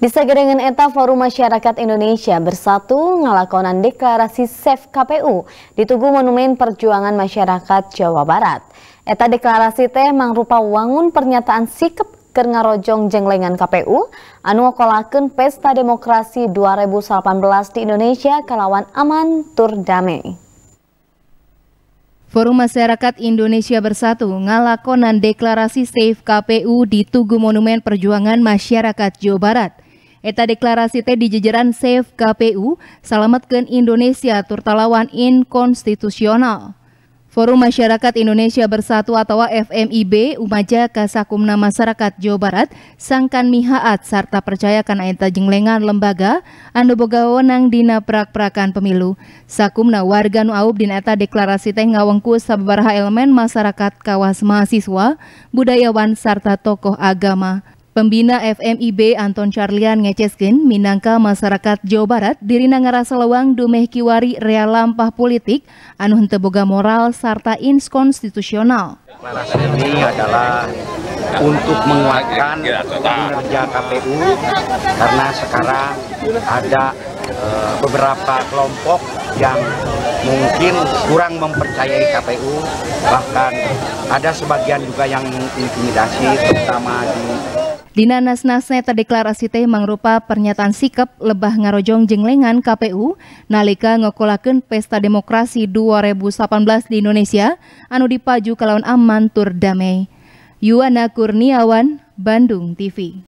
Disegera dengan ETA Forum Masyarakat Indonesia Bersatu ngelakonan deklarasi safe KPU di Tugu Monumen Perjuangan Masyarakat Jawa Barat. ETA deklarasi teh mangrupa wangun pernyataan sikap kerengarojong rojong jenglengan KPU anu kolaken pesta demokrasi 2018 di Indonesia kalawan aman tur damai. Forum Masyarakat Indonesia Bersatu ngalakonan deklarasi Safe KPU di Tugu Monumen Perjuangan Masyarakat Jawa Barat. Eta deklarasi teh dijejeran Safe KPU, selamatkan Indonesia turtalawan inkonstitusional. Forum Masyarakat Indonesia Bersatu atau FMIB Umaja Kasakumna Masyarakat Jawa Barat sangkan mihaat serta percayakan ayat jenglengan lembaga anu boga dina prak-prakan pemilu sakumna warga Nuaub aub dina eta deklarasi teh ngawengku sababaraha elemen masyarakat kawas mahasiswa budayawan serta tokoh agama Pembina FMIB Anton Charlian ngeceskin minangka masyarakat Jawa Barat diri ngarasa lewang dumeh kiwari real lampah politik anu teboga moral sarta inskonstitusional. ini adalah untuk menguatkan kinerja KPU karena sekarang ada eh, beberapa kelompok yang mungkin kurang mempercayai KPU bahkan ada sebagian juga yang intimidasi terutama di Dina Nasnasne terdeklarasi teh mangrupa pernyataan sikap lebah ngarojong jenglengan KPU nalika ngokolaken pesta demokrasi 2018 di Indonesia anu dipaju kalawan aman tur damai. Yuana Kurniawan, Bandung TV.